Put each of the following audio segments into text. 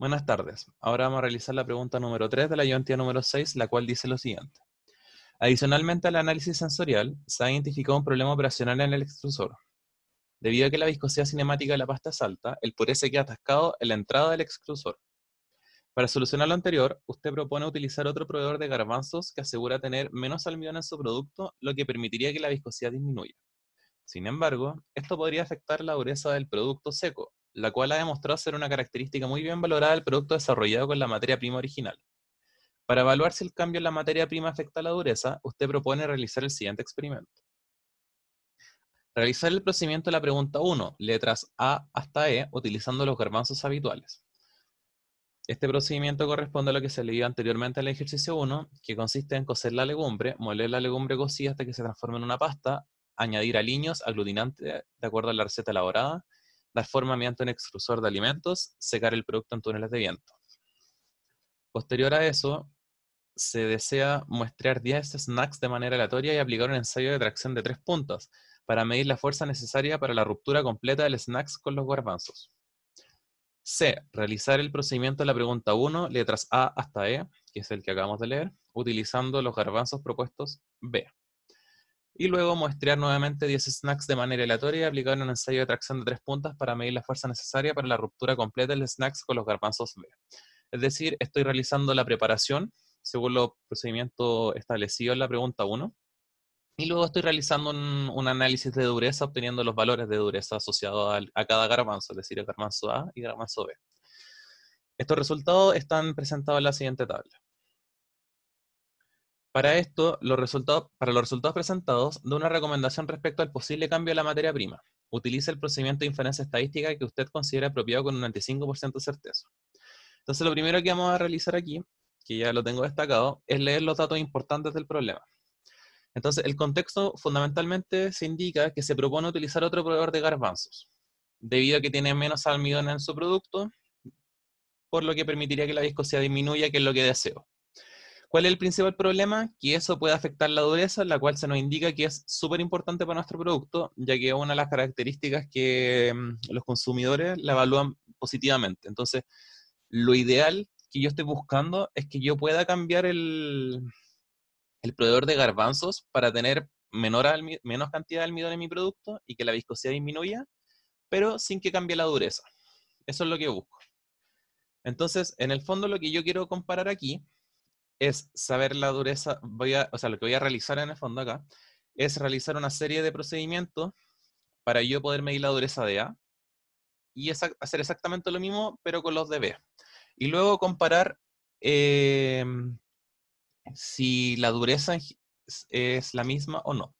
Buenas tardes. Ahora vamos a realizar la pregunta número 3 de la ayudantía número 6, la cual dice lo siguiente. Adicionalmente al análisis sensorial, se ha identificado un problema operacional en el extrusor. Debido a que la viscosidad cinemática de la pasta es alta, el puré se queda atascado en la entrada del extrusor. Para solucionar lo anterior, usted propone utilizar otro proveedor de garbanzos que asegura tener menos almidón en su producto, lo que permitiría que la viscosidad disminuya. Sin embargo, esto podría afectar la dureza del producto seco, la cual ha demostrado ser una característica muy bien valorada del producto desarrollado con la materia prima original. Para evaluar si el cambio en la materia prima afecta a la dureza, usted propone realizar el siguiente experimento. Realizar el procedimiento de la pregunta 1, letras A hasta E, utilizando los garbanzos habituales. Este procedimiento corresponde a lo que se leía anteriormente en el ejercicio 1, que consiste en cocer la legumbre, moler la legumbre cocida hasta que se transforme en una pasta, añadir aliños aglutinantes de acuerdo a la receta elaborada, dar forma mediante un extrusor de alimentos, secar el producto en túneles de viento. Posterior a eso, se desea muestrear 10 snacks de manera aleatoria y aplicar un ensayo de tracción de tres puntos para medir la fuerza necesaria para la ruptura completa del snacks con los garbanzos. C. Realizar el procedimiento de la pregunta 1, letras A hasta E, que es el que acabamos de leer, utilizando los garbanzos propuestos B y luego muestrear nuevamente 10 snacks de manera aleatoria y aplicar un ensayo de tracción de tres puntas para medir la fuerza necesaria para la ruptura completa del snacks con los garbanzos B. Es decir, estoy realizando la preparación según los procedimientos establecidos en la pregunta 1 y luego estoy realizando un, análisis de dureza obteniendo los valores de dureza asociados a, cada garbanzo, es decir, el garbanzo A y garbanzo B. Estos resultados están presentados en la siguiente tabla. Para esto, los resultados, para los resultados presentados, da una recomendación respecto al posible cambio de la materia prima. Utilice el procedimiento de inferencia estadística que usted considera apropiado con un 95% de certeza. Entonces, lo primero que vamos a realizar aquí, que ya lo tengo destacado, es leer los datos importantes del problema. Entonces, el contexto fundamentalmente se indica que se propone utilizar otro proveedor de garbanzos, debido a que tiene menos almidón en su producto, por lo que permitiría que la viscosidad disminuya, que es lo que deseo. ¿Cuál es el principal problema? Que eso puede afectar la dureza, la cual se nos indica que es súper importante para nuestro producto, ya que es una de las características que mm, los consumidores la evalúan positivamente. Entonces, lo ideal que yo esté buscando es que yo pueda cambiar el, proveedor de garbanzos para tener menor menos cantidad de almidón en mi producto y que la viscosidad disminuya, pero sin que cambie la dureza. Eso es lo que busco. Entonces, en el fondo lo que yo quiero comparar aquí es saber la dureza, voy a, o sea, lo que voy a realizar en el fondo acá, es realizar una serie de procedimientos para yo poder medir la dureza de A y hacer exactamente lo mismo, pero con los de B. Y luego comparar em, si la dureza es, la misma o no.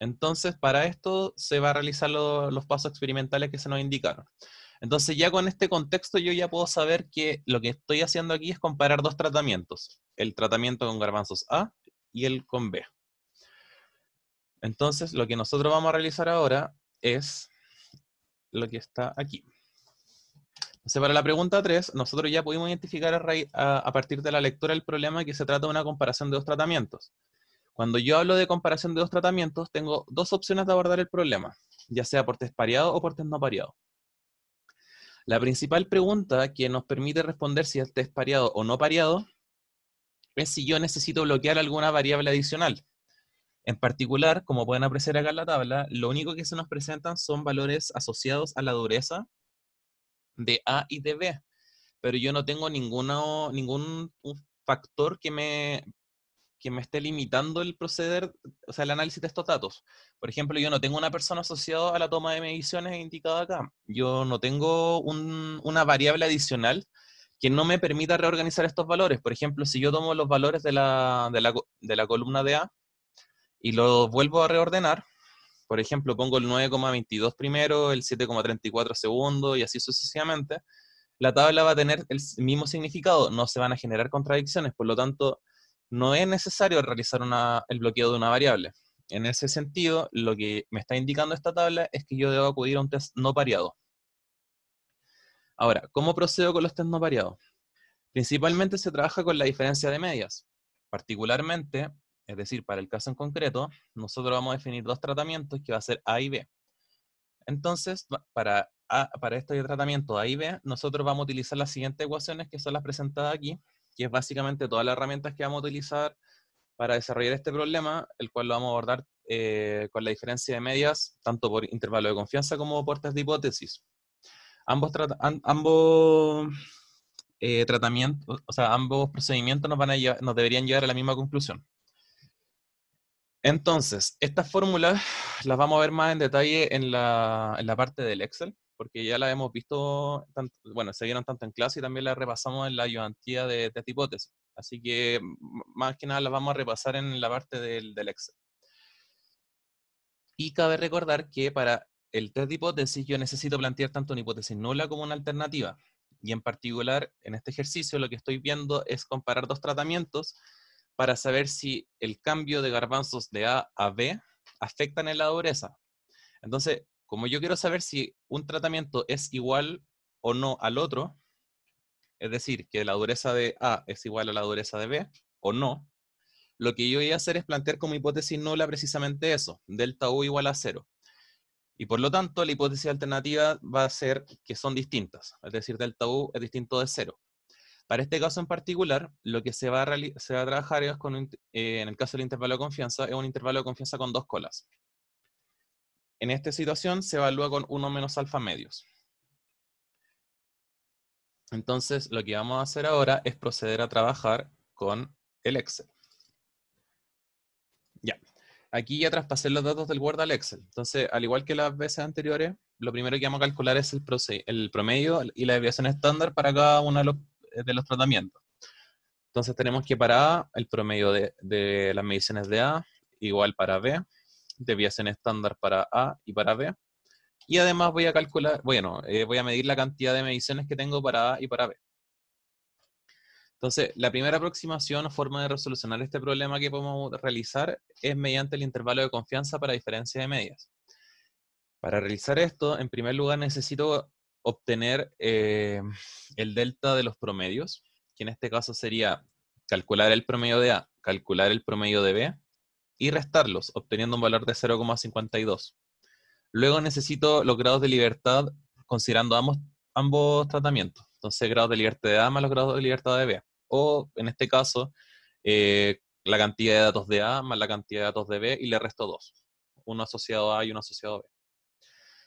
Entonces, para esto se van a realizar los pasos experimentales que se nos indicaron. Entonces ya con este contexto yo ya puedo saber que lo que estoy haciendo aquí es comparar dos tratamientos, el tratamiento con garbanzos A y el con B. Entonces lo que nosotros vamos a realizar ahora es lo que está aquí. Entonces, para la pregunta 3, nosotros ya pudimos identificar a, partir de la lectura el problema que se trata de una comparación de dos tratamientos. Cuando yo hablo de comparación de dos tratamientos, tengo dos opciones de abordar el problema, ya sea por test pareado o por test no pareado. La principal pregunta que nos permite responder si este es pareado o no pareado es si yo necesito bloquear alguna variable adicional. En particular, como pueden apreciar acá en la tabla, lo único que se nos presentan son valores asociados a la dureza de A y de B, pero yo no tengo ningún factor que me que me esté limitando el proceder, o sea, el análisis de estos datos. Por ejemplo, yo no tengo una persona asociada a la toma de mediciones indicada acá. Yo no tengo una variable adicional que no me permita reorganizar estos valores. Por ejemplo, si yo tomo los valores de de la, de la columna de A y los vuelvo a reordenar, por ejemplo, pongo el 9,22 primero, el 7,34 segundo y así sucesivamente, la tabla va a tener el mismo significado, no se van a generar contradicciones, por lo tanto, no es necesario realizar el bloqueo de una variable. En ese sentido, lo que me está indicando esta tabla es que yo debo acudir a un test no variado. Ahora, ¿cómo procedo con los test no variados? Principalmente se trabaja con la diferencia de medias. Particularmente, es decir, para el caso en concreto, nosotros vamos a definir dos tratamientos que va a ser A y B. Entonces, para, para este tratamiento A y B, nosotros vamos a utilizar las siguientes ecuaciones que son las presentadas aquí, que es básicamente todas las herramientas que vamos a utilizar para desarrollar este problema, el cual lo vamos a abordar eh, con la diferencia de medias, tanto por intervalo de confianza como por test de hipótesis. Ambos, ambos eh, tratamientos, o ambos procedimientos nos, van a nos deberían llegar a la misma conclusión. Entonces, estas fórmulas las vamos a ver más en detalle en la parte del Excel porque ya la hemos visto, bueno, se vieron tanto en clase y también la repasamos en la ayudantía de test hipótesis. Así que más que nada la vamos a repasar en la parte del, del Excel. Y cabe recordar que para el test de hipótesis yo necesito plantear tanto una hipótesis nula como una alternativa. Y en particular, en este ejercicio lo que estoy viendo es comparar dos tratamientos para saber si el cambio de garbanzos de A a B afectan en la dureza. Entonces, como yo quiero saber si un tratamiento es igual o no al otro, es decir, que la dureza de A es igual a la dureza de B o no, lo que yo voy a hacer es plantear como hipótesis nula precisamente eso, delta U igual a cero. Y por lo tanto, la hipótesis alternativa va a ser que son distintas, es decir, delta U es distinto de cero. Para este caso en particular, lo que se va a, trabajar eh, en el caso del intervalo de confianza, es un intervalo de confianza con dos colas. En esta situación se evalúa con 1 menos alfa medios. Entonces, lo que vamos a hacer ahora es proceder a trabajar con el Excel. Ya, aquí ya traspasé los datos del Word al Excel. Entonces, al igual que las veces anteriores, lo primero que vamos a calcular es el, promedio y la desviación estándar para cada uno de los, tratamientos. Entonces tenemos que para A, el promedio de, de las mediciones de A, igual para B, en estándar para A y para B. Y además voy a calcular, bueno, eh, voy a medir la cantidad de mediciones que tengo para A y para B. Entonces, la primera aproximación o forma de resolucionar este problema que podemos realizar es mediante el intervalo de confianza para diferencia de medias. Para realizar esto, en primer lugar necesito obtener eh, el delta de los promedios, que en este caso sería calcular el promedio de A, calcular el promedio de B, y restarlos, obteniendo un valor de 0,52. Luego necesito los grados de libertad considerando ambos, ambos tratamientos. Entonces, grados de libertad de A más los grados de libertad de B. O, en este caso, eh, la cantidad de datos de A más la cantidad de datos de B y le resto dos. Uno asociado a A y uno asociado a B.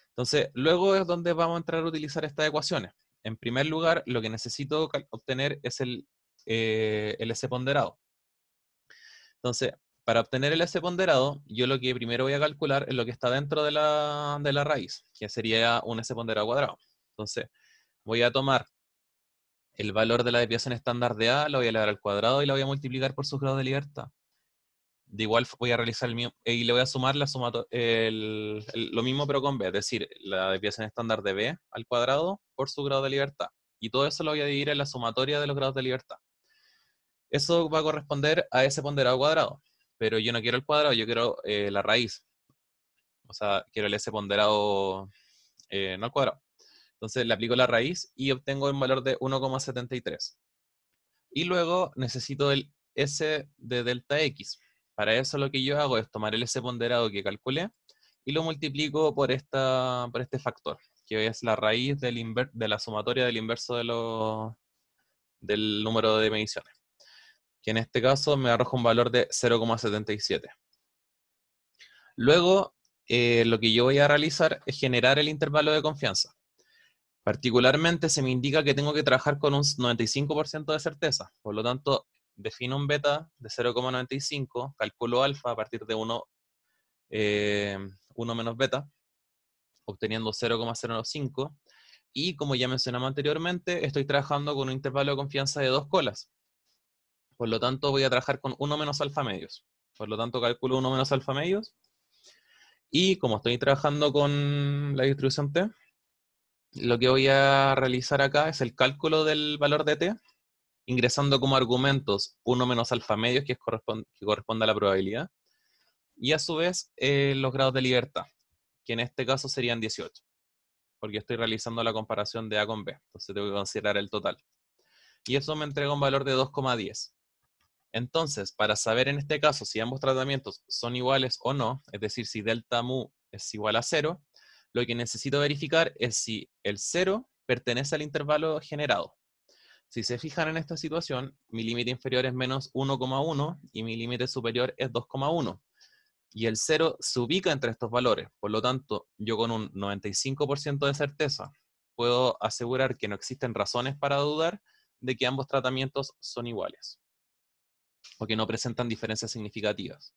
Entonces, luego es donde vamos a entrar a utilizar estas ecuaciones. En primer lugar, lo que necesito obtener es el, eh, el S ponderado. Entonces, para obtener el S ponderado, yo lo que primero voy a calcular es lo que está dentro de la, raíz, que sería un S ponderado cuadrado. Entonces, voy a tomar el valor de la desviación estándar de A, lo voy a elevar al cuadrado y la voy a multiplicar por su grado de libertad. De igual voy a realizar el mismo, y le voy a sumar la suma, lo mismo pero con B, es decir, la desviación estándar de B al cuadrado por su grado de libertad. Y todo eso lo voy a dividir en la sumatoria de los grados de libertad. Eso va a corresponder a S ponderado cuadrado pero yo no quiero el cuadrado, yo quiero eh, la raíz. O sea, quiero el S ponderado, eh, no el cuadrado. Entonces le aplico la raíz y obtengo un valor de 1,73. Y luego necesito el S de delta X. Para eso lo que yo hago es tomar el S ponderado que calculé y lo multiplico por, esta, por este factor, que es la raíz de la sumatoria del inverso de del número de mediciones que en este caso me arroja un valor de 0,77. Luego, eh, lo que yo voy a realizar es generar el intervalo de confianza. Particularmente se me indica que tengo que trabajar con un 95% de certeza, por lo tanto, defino un beta de 0,95, calculo alfa a partir de 1, 1 eh, menos beta, obteniendo 0,05, y como ya mencionamos anteriormente, estoy trabajando con un intervalo de confianza de dos colas, por lo tanto, voy a trabajar con 1 menos alfa medios. Por lo tanto, calculo 1 menos alfa medios. Y como estoy trabajando con la distribución T, lo que voy a realizar acá es el cálculo del valor de T, ingresando como argumentos 1 menos alfa medios, que, corresponde, que a la probabilidad, y a su vez eh, los grados de libertad, que en este caso serían 18, porque estoy realizando la comparación de A con B, entonces tengo que considerar el total. Y eso me entrega un valor de 2,10. Entonces, para saber en este caso si ambos tratamientos son iguales o no, es decir, si delta mu es igual a cero, lo que necesito verificar es si el cero pertenece al intervalo generado. Si se fijan en esta situación, mi límite inferior es menos 1,1 y mi límite superior es 2,1. Y el 0 se ubica entre estos valores, por lo tanto, yo con un 95% de certeza puedo asegurar que no existen razones para dudar de que ambos tratamientos son iguales o que no presentan diferencias significativas.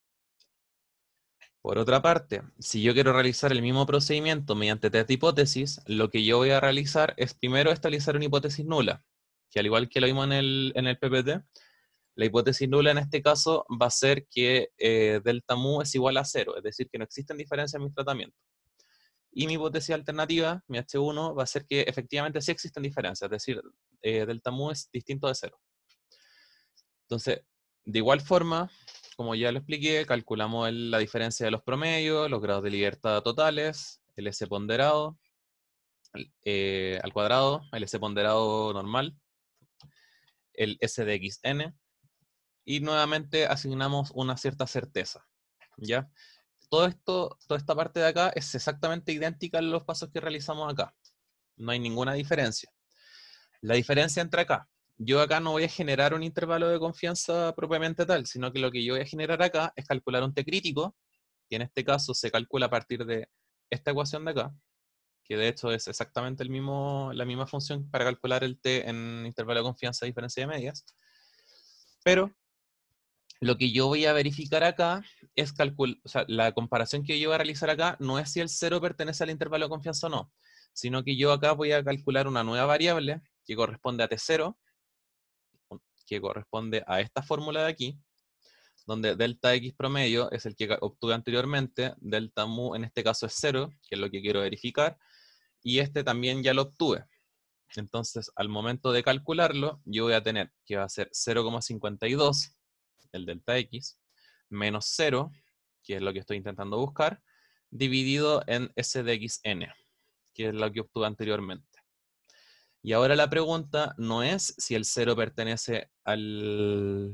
Por otra parte, si yo quiero realizar el mismo procedimiento mediante test de hipótesis, lo que yo voy a realizar es primero establecer una hipótesis nula, que al igual que lo vimos en el, PPT, la hipótesis nula en este caso va a ser que eh, delta mu es igual a cero, es decir, que no existen diferencias en mi tratamiento. Y mi hipótesis alternativa, mi H1, va a ser que efectivamente sí existen diferencias, es decir, eh, delta mu es distinto de cero. Entonces, de igual forma, como ya lo expliqué, calculamos la diferencia de los promedios, los grados de libertad totales, el S ponderado eh, al cuadrado, el S ponderado normal, el S de xn, y nuevamente asignamos una cierta certeza. ¿ya? Todo esto, toda esta parte de acá es exactamente idéntica a los pasos que realizamos acá. No hay ninguna diferencia. La diferencia entre acá yo acá no voy a generar un intervalo de confianza propiamente tal, sino que lo que yo voy a generar acá es calcular un T crítico, que en este caso se calcula a partir de esta ecuación de acá, que de hecho es exactamente el mismo, la misma función para calcular el T en intervalo de confianza diferencia de medias. Pero lo que yo voy a verificar acá es calcular, o sea, la comparación que yo voy a realizar acá no es si el 0 pertenece al intervalo de confianza o no, sino que yo acá voy a calcular una nueva variable que corresponde a T0, que corresponde a esta fórmula de aquí, donde delta x promedio es el que obtuve anteriormente, delta mu en este caso es 0, que es lo que quiero verificar, y este también ya lo obtuve. Entonces, al momento de calcularlo, yo voy a tener que va a ser 0,52, el delta x, menos 0, que es lo que estoy intentando buscar, dividido en s de que es lo que obtuve anteriormente. Y ahora la pregunta no es si el cero pertenece al,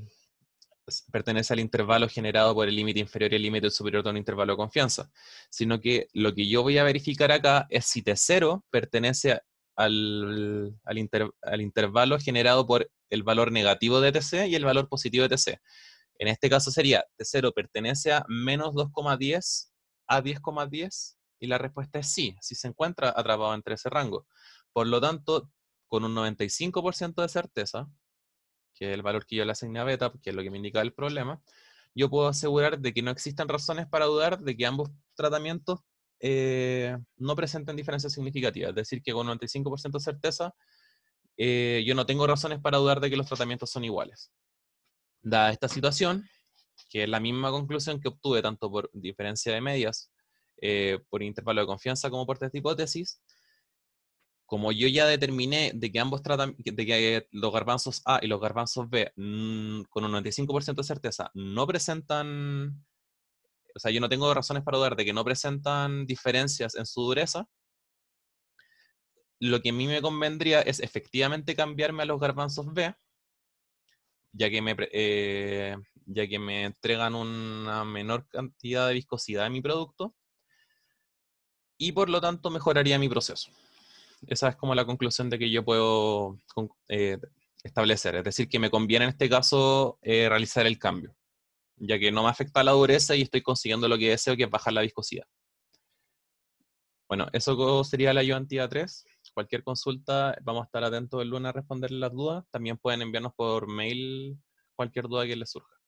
pertenece al intervalo generado por el límite inferior y el límite superior de un intervalo de confianza, sino que lo que yo voy a verificar acá es si T0 pertenece al, al, intervalo generado por el valor negativo de TC y el valor positivo de TC. En este caso sería T0 pertenece a menos 2,10 a 10,10 y la respuesta es sí, si se encuentra atrapado entre ese rango. Por lo tanto, con un 95% de certeza, que es el valor que yo le asigné a beta, que es lo que me indica el problema, yo puedo asegurar de que no existen razones para dudar de que ambos tratamientos eh, no presenten diferencias significativas. Es decir, que con un 95% de certeza, eh, yo no tengo razones para dudar de que los tratamientos son iguales. Dada esta situación, que es la misma conclusión que obtuve tanto por diferencia de medias, eh, por intervalo de confianza como por test de hipótesis, como yo ya determiné de que ambos tratan, de que los garbanzos A y los garbanzos B mm, con un 95% de certeza no presentan, o sea, yo no tengo razones para dudar de que no presentan diferencias en su dureza, lo que a mí me convendría es efectivamente cambiarme a los garbanzos B, ya que me, eh, ya que me entregan una menor cantidad de viscosidad en mi producto, y por lo tanto mejoraría mi proceso. Esa es como la conclusión de que yo puedo eh, establecer. Es decir, que me conviene en este caso eh, realizar el cambio, ya que no me afecta la dureza y estoy consiguiendo lo que deseo, que es bajar la viscosidad. Bueno, eso sería la ayudantía 3. Cualquier consulta, vamos a estar atentos el lunes a responder las dudas. También pueden enviarnos por mail cualquier duda que les surja.